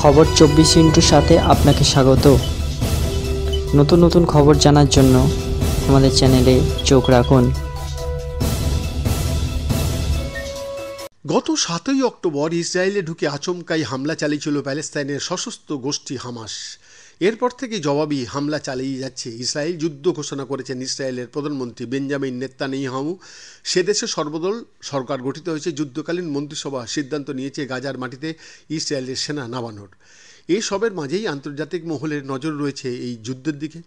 খবর চব্বিশ ইন্টুর সাথে আপনাকে স্বাগত নতুন নতুন খবর জানার জন্য আমাদের চ্যানেলে চোখ রাখুন গত সাতই অক্টোবর ইসরায়েলে ঢুকে আচমকাই হামলা চালিয়েছিল প্যালেস্তাইনের সশস্ত্র গোষ্ঠী হামাস এরপর থেকে জবাবি হামলা চালিয়ে যাচ্ছে ইসরায়েল যুদ্ধ ঘোষণা করেছেন ইসরায়েলের প্রধানমন্ত্রী বেঞ্জামিন হাউ সে দেশে সর্বদল সরকার গঠিত হয়েছে যুদ্ধকালীন মন্ত্রিসভা সিদ্ধান্ত নিয়েছে গাজার মাটিতে ইসরায়েলের সেনা নামানোর এসবের মাঝেই আন্তর্জাতিক মহলের নজর রয়েছে এই যুদ্ধের দিকে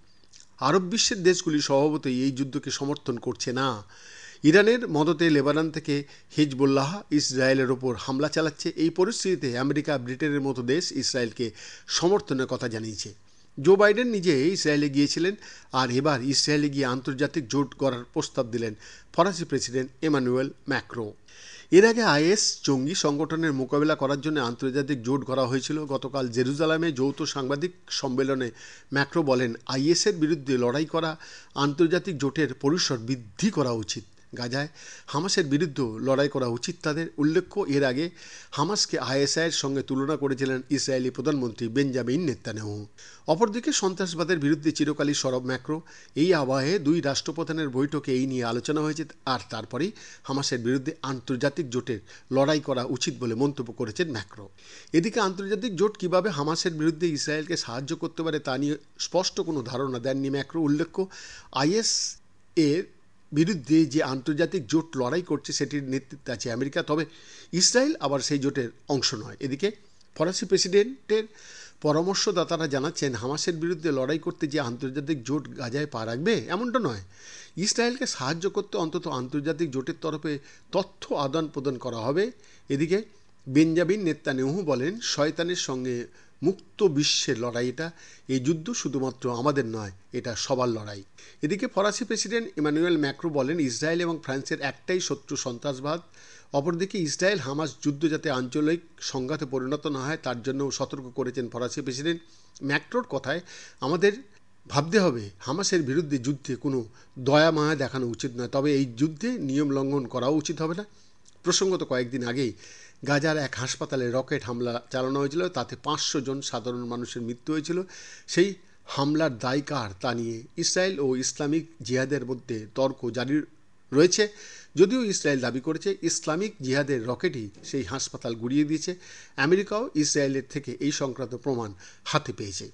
আরব বিশ্বের দেশগুলি স্বভাবতই এই যুদ্ধকে সমর্থন করছে না ইরানের মদতে লেবানন থেকে হিজবুল্লাহ ইসরায়েলের ওপর হামলা চালাচ্ছে এই পরিস্থিতিতে আমেরিকা ব্রিটেনের মতো দেশ ইসরায়েলকে সমর্থনের কথা জানিয়েছে জো বাইডেন নিজে ইসরায়েলে গিয়েছিলেন আর এবার ইসরায়েলে গিয়ে আন্তর্জাতিক জোট করার প্রস্তাব দিলেন ফরাসি প্রেসিডেন্ট এমানুয়েল ম্যাক্রো এর আগে আইএস জঙ্গি সংগঠনের মোকাবিলা করার জন্য আন্তর্জাতিক জোট করা হয়েছিল গতকাল জেরুজালামে যৌথ সাংবাদিক সম্মেলনে ম্যাক্রো বলেন আইএসের বিরুদ্ধে লড়াই করা আন্তর্জাতিক জোটের পরিসর বৃদ্ধি করা উচিত গাজায় হামাসের বিরুদ্ধেও লড়াই করা উচিত তাদের উল্লেখ্য এর আগে হামাসকে আইএসআইয়ের সঙ্গে তুলনা করেছিলেন ইসরায়েলি প্রধানমন্ত্রী বেঞ্জামিন নেতানেহু অপরদিকে সন্ত্রাসবাদের বিরুদ্ধে চিরকালই সরব ম্যাক্রো এই আবহে দুই রাষ্ট্রপ্রধানের বৈঠকে এই নিয়ে আলোচনা হয়েছে আর তারপরেই হামাসের বিরুদ্ধে আন্তর্জাতিক জোটের লড়াই করা উচিত বলে মন্তব্য করেছেন ম্যাক্রো এদিকে আন্তর্জাতিক জোট কিভাবে হামাসের বিরুদ্ধে ইসরায়েলকে সাহায্য করতে পারে তা নিয়ে স্পষ্ট কোনো ধারণা দেননি ম্যাক্রো উল্লেখ্য আইএস এর বিরুদ্ধে যে আন্তর্জাতিক জোট লড়াই করছে সেটির নেতৃত্বে আছে আমেরিকা তবে ইসরায়েল আবার সেই জোটের অংশ নয় এদিকে ফরাসি প্রেসিডেন্টের পরামর্শদাতারা জানাচ্ছেন হামাসের বিরুদ্ধে লড়াই করতে যে আন্তর্জাতিক জোট গাজায় পা রাখবে এমনটা নয় ইসরায়েলকে সাহায্য করতে অন্তত আন্তর্জাতিক জোটের তরফে তথ্য আদান প্রদান করা হবে এদিকে বেঞ্জামিন নেতানেহু বলেন শয়তানের সঙ্গে মুক্ত বিশ্বের লড়াই এটা এই যুদ্ধ শুধুমাত্র আমাদের নয় এটা সবার লড়াই এদিকে ফরাসি প্রেসিডেন্ট ইমানুয়েল ম্যাক্রো বলেন ইসরায়েল এবং ফ্রান্সের একটাই শত্রু সন্ত্রাসবাদ অপরদিকে ইসরায়েল হামাস যুদ্ধ যাতে আঞ্চলিক সংঘাতে পরিণত না হয় তার জন্য সতর্ক করেছেন ফরাসি প্রেসিডেন্ট ম্যাক্রোর কথায় আমাদের ভাবতে হবে হামাসের বিরুদ্ধে যুদ্ধে কোনো দয়া মায়া দেখানো উচিত নয় তবে এই যুদ্ধে নিয়ম লঙ্ঘন করাও উচিত হবে না প্রসঙ্গত কয়েকদিন আগেই গাজার এক হাসপাতালে রকেট হামলা চালানো হয়েছিল তাতে পাঁচশো জন সাধারণ মানুষের মৃত্যু হয়েছিল সেই হামলার দায় কার তা নিয়ে ইসরায়েল ও ইসলামিক জিহাদের মধ্যে তর্ক জারি রয়েছে যদিও ইসরায়েল দাবি করেছে ইসলামিক জিহাদের রকেটই সেই হাসপাতাল গুড়িয়ে দিয়েছে আমেরিকাও ইসরায়েলের থেকে এই সংক্রান্ত প্রমাণ হাতে পেয়েছে